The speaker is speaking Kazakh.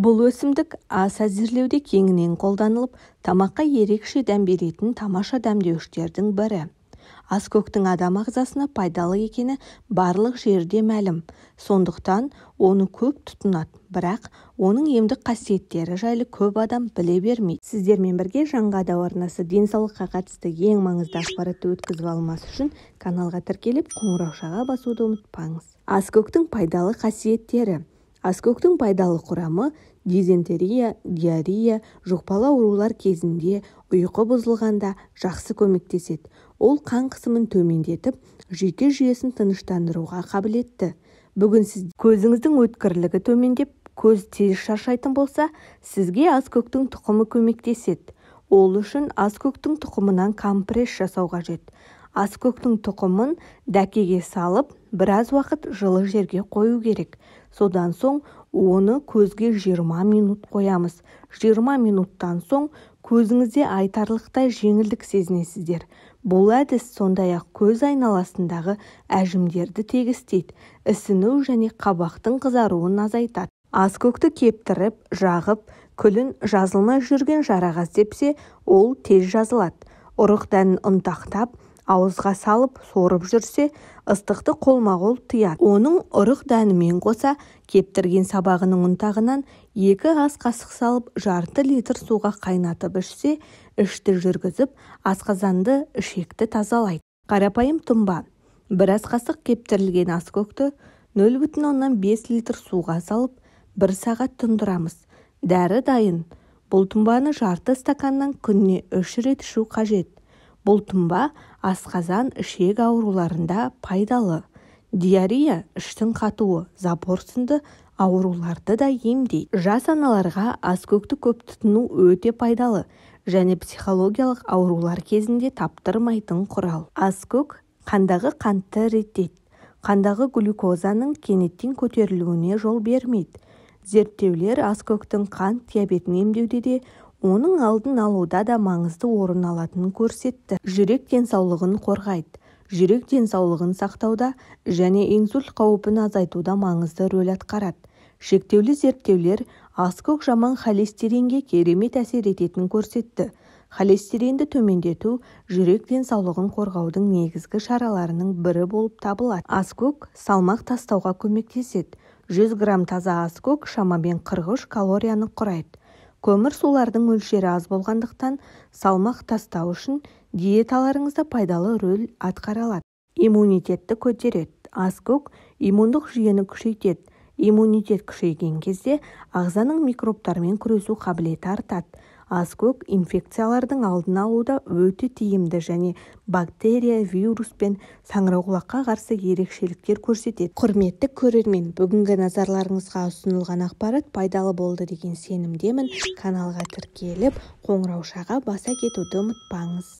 бұл өсімдік ас әзірлеуде кеңінен қолданылып тамаққа ерекше дәм беретін тамаша дәмдеуіштердің бірі көктің адам ағзасына пайдалы екені барлық жерде мәлім сондықтан оны көп тұтынады бірақ оның емдік қасиеттері жайлы көп адам біле бермейді сіздермен бірге жаңға да арнасы денсаулыққа қатысты ең маңызды ақпаратты өткізіп алмас үшін каналға тіркеліп қоңыраушаға басуды ұмытпаңыз көктің пайдалы қасиеттері көктің пайдалы құрамы дизентерия диарея жұқпалы аурулар кезінде ұйқы бұзылғанда жақсы көмектеседі ол қан қысымын төмендетіп жүйке жүйесін тыныштандыруға қабілетті бүгін сіз көзіңіздің өткірлігі төмендеп көз тез шаршайтын болса сізге көктің тұқымы көмектеседі ол үшін көктің тұқымынан компресс жасау қажет аскөктің тұқымын дәкеге салып біраз уақыт жылы жерге қою керек содан соң оны көзге 20 минут қоямыз 20 минуттан соң көзіңізде айтарлықтай жеңілдік сезінесіздер бұл әдіс сондай-ақ көз айналасындағы әжімдерді тегістейді ісіну және қабақтың қызаруын азайтады көкті кептіріп жағып күлін жазылмай жүрген жарағаз депсе ол тез жазылады ұрық дәнін ұнтақтап ауызға салып сорып жүрсе ыстықты қолма-қол тыяды оның ұрық дәнімен қоса кептірген сабағының ұнтағынан екі ас қасық салып жарты литр суға қайнатып ішсе ішті жүргізіп асқазанды ішекті тазалайды қарапайым тұнба бір ас қасық кептірілген аскөкті нөл бүтін оннан бес литр суға салып бір сағат тұндырамыз дәрі дайын бұл тұнбаны жарты стаканнан күніне үш рет ішу қажет бұл тұнба асқазан ішек ауруларында пайдалы диарея іштің қатуы запор сынды ауруларды да емдейді жас аналарға аскөкті көп тұтыну өте пайдалы және психологиялық аурулар кезінде таптырмайтын құрал аскөк қандағы қантты реттейді қандағы глюкозаның кенеттен көтерілуіне жол бермейді зерттеулер аскөктің қант диабетін емдеуде де оның алдын алуда да маңызды орын алатынын көрсетті жүрек денсаулығын қорғайды жүрек денсаулығын сақтауда және инсульт қаупін азайтуда маңызды рөл атқарады шектеулі зерттеулер аскөк жаман холестеринге керемет әсер ететінін көрсетті холестеринді төмендету жүрек денсаулығын қорғаудың негізгі шараларының бірі болып табылады аскөк салмақ тастауға көмектеседі 100 грамм таза аскөк шамамен 43 калорияны құрайды көмір сулардың мөлшері аз болғандықтан салмақ тастау үшін диеталарыңызда пайдалы рөл атқара алады иммунитетті көтереді аскөк иммундық жүйені күшейтеді иммунитет күшейген кезде ағзаның микробтармен күресу қабілеті артады көк инфекциялардың алдын алуда өте тиімді және бактерия вирус пен саңырауқұлаққа қарсы ерекшеліктер көрсетеді құрметті көрермен бүгінгі назарларыңызға ұсынылған ақпарат пайдалы болды деген сенімдемін каналға тіркеліп қоңыраушаға баса кетуді ұмытпаңыз